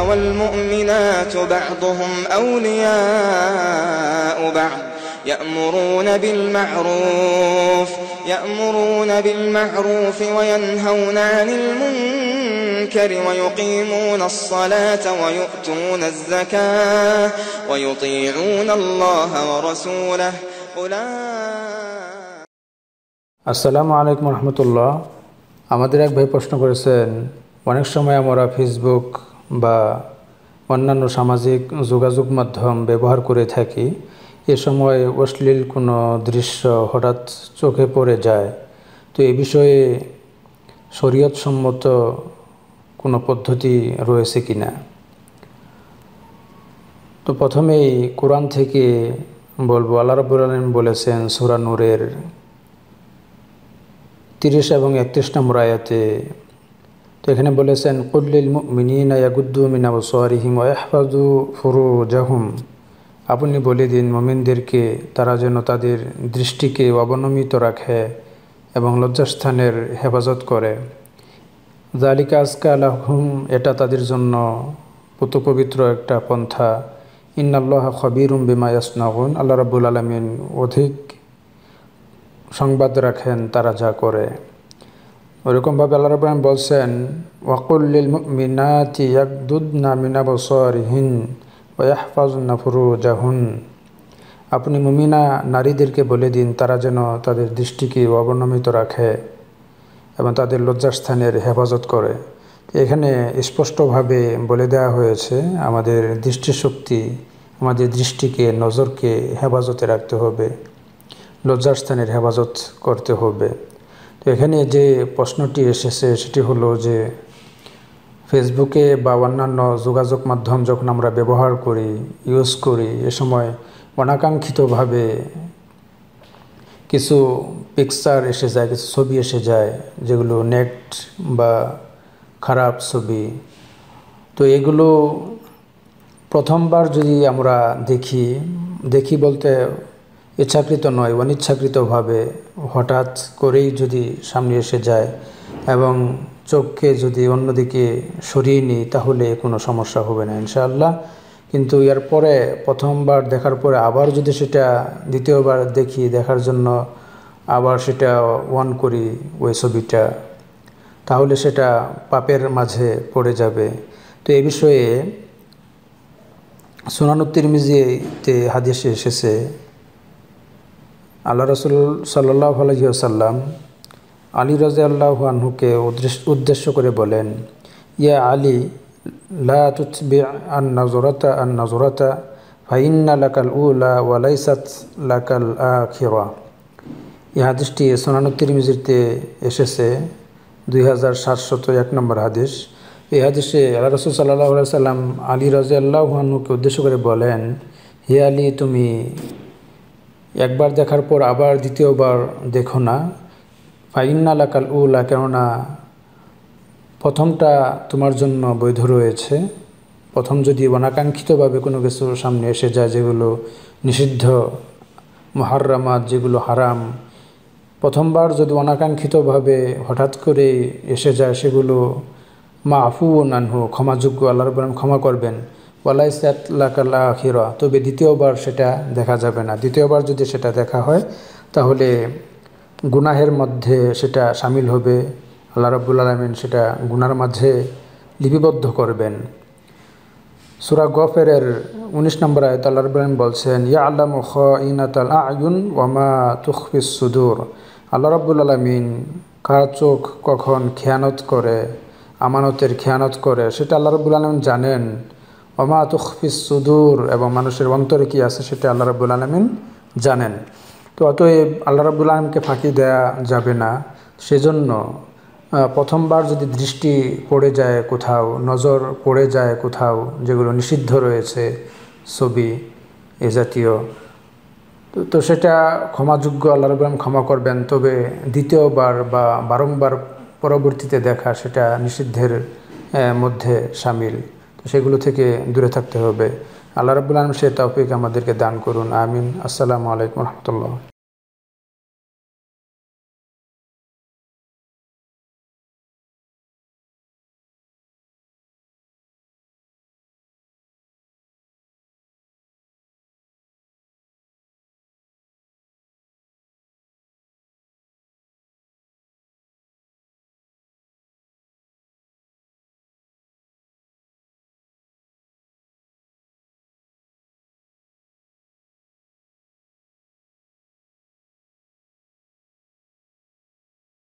والمؤمنات بعضهم أولياء بعض يأمرون بالمعروف يأمرون بالمعروف وينهون عن المنكر ويقيمون الصلاة ويؤتون الزكاة ويطيعون الله ورسوله أولئك السلام عليكم ورحمة الله আমাদের এক ভাই প্রশ্ন করেছেন অনেক সময় আমরা ফেসবুক বা অন্যান্য সামাজিক যোগাযোগ মাধ্যম ব্যবহার করে থাকি এ সময় অশ্লীল কোনো দৃশ্য হঠাৎ চোখে পড়ে যায় তো এ বিষয়ে শরীয়তসম্মত কোনো পদ্ধতি রয়েছে কি না তো প্রথমেই কোরআন থেকে বলবো আল্লাহ বলেছেন সুরানুরের তিরিশ এবং একত্রিশ নম্বর আয়াতে তো এখানে বলেছেন কুল্লিল মিনীনা ইয়াগুদ্দু মিনা ওসরিহিম ওয়াহফাজু ফুরু জাহুম আপনি বলে দিন মমিনদেরকে তারা যেন তাদের দৃষ্টিকে অবনমিত রাখে এবং লজ্জাস্থানের হেফাজত করে জালিকা আজকা আলাহুম এটা তাদের জন্য পুত পবিত্র একটা পন্থা ইন্নাল্লাহ খবিরুম বিমা ইয়াসনাগুন আল্লাহ রাবুল আলমিন অধিক সংবাদ রাখেন তারা যা করে ওরকমভাবে আল্লাহ রবান বলছেন ওয়াকুল্লিল মিনাতি ইয়াকদুদনা মিনা বসরহীন ওয়াহফাজনা ফুরুজাহুন আপনি মুমিনা নারীদেরকে বলে দিন তারা যেন তাদের দৃষ্টিকে অবনমিত রাখে এবং তাদের লজ্জাস্থানের হেফাজত করে এখানে স্পষ্টভাবে বলে দেওয়া হয়েছে আমাদের দৃষ্টিশক্তি আমাদের দৃষ্টিকে নজরকে হেফাজতে রাখতে হবে লজ্জাস্থানের হেফাজত করতে হবে তো এখানে যে প্রশ্নটি এসেছে সেটি হলো যে ফেসবুকে বা অন্যান্য যোগাযোগ মাধ্যম যখন আমরা ব্যবহার করি ইউজ করি এ সময় অনাকাঙ্ক্ষিতভাবে কিছু পিকচার এসে যায় কিছু ছবি এসে যায় যেগুলো নেট বা খারাপ ছবি তো এগুলো প্রথমবার যদি আমরা দেখি দেখি বলতে ইচ্ছাকৃত নয় অনিচ্ছাকৃতভাবে হঠাৎ করেই যদি সামনে এসে যায় এবং চোখকে যদি অন্যদিকে সরিয়ে নিই তাহলে কোনো সমস্যা হবে না ইনশাআল্লাহ কিন্তু ইয়ার পরে প্রথমবার দেখার পরে আবার যদি সেটা দ্বিতীয়বার দেখি দেখার জন্য আবার সেটা অন করি ওই ছবিটা তাহলে সেটা পাপের মাঝে পড়ে যাবে তো এ বিষয়ে সোনানুত্তির মিজিয়েতে হাদিসে এসেছে আল্লাহ রসুল সাল্লাহ আলহিহসাল্লাম আলী রাজা আল্লাহানহুকে উদ্দেশ্য করে বলেন ইয়া আলী লা তুতবি আন নজরতা আন ফাইন্না লাকাল উলা ওয়ালাইসাত লাকাল আখিরা এই হাদিসটি সোনানুত্তির মিজিরতে এসেছে দুই হাজার সাতশত এক নম্বর হাদিস এই হাদিসে আল্লাহ রসুল সাল্লাহ সাল্লাম আলী রাজা উদ্দেশ্য করে বলেন হে আলী তুমি একবার দেখার পর আবার দ্বিতীয়বার দেখো না ফাইন্না লাকাল উলা কেননা প্রথমটা তোমার জন্য বৈধ রয়েছে প্রথম যদি অনাকাঙ্ক্ষিতভাবে কোনো কিছুর সামনে এসে যায় যেগুলো নিষিদ্ধ মহারামাত যেগুলো হারাম প্রথমবার যদি অনাকাঙ্ক্ষিতভাবে হঠাৎ করে এসে যায় সেগুলো মা আফু নানহু ক্ষমাযোগ্য আল্লাহ রবুল ক্ষমা করবেন ওয়ালাই লাকাল্লা আখিরা তবে দ্বিতীয়বার সেটা দেখা যাবে না দ্বিতীয়বার যদি সেটা দেখা হয় তাহলে গুনাহের মধ্যে সেটা সামিল হবে আল্লাহ রব্বুল আলমিন সেটা গুনার মাঝে লিপিবদ্ধ করবেন সুরা গফের উনিশ নম্বর আয়ত আল্লাহ রব্লাম বলছেন ইয়া আল্লাহ খ ইনাত আয়ুন ওয়ামা তুখফিস সুদুর আল্লাহ রব্বুল আলমিন কার চোখ কখন খেয়ানত করে আমানতের খেয়ানত করে সেটা আল্লাহ রব্বুল আলমিন জানেন অমা তুখফিস সুদূর এবং মানুষের অন্তরে কী আছে সেটা আল্লাহ রাবুল আলমিন জানেন তো অতএব আল্লাহ রাবুল আলমকে ফাঁকি দেয়া যাবে না সেজন্য প্রথমবার যদি দৃষ্টি পড়ে যায় কোথাও নজর পড়ে যায় কোথাও যেগুলো নিষিদ্ধ রয়েছে ছবি এ জাতীয় তো সেটা ক্ষমাযোগ্য আল্লাহ রবুলাম ক্ষমা করবেন তবে দ্বিতীয়বার বা বারংবার পরবর্তীতে দেখা সেটা নিষিদ্ধের মধ্যে সামিল তো সেগুলো থেকে দূরে থাকতে হবে আল্লাহ রবুল্লাহ সে তৌফিক আমাদেরকে দান করুন আমিন আসসালামু আলাইকুম রহমতুল্লাহ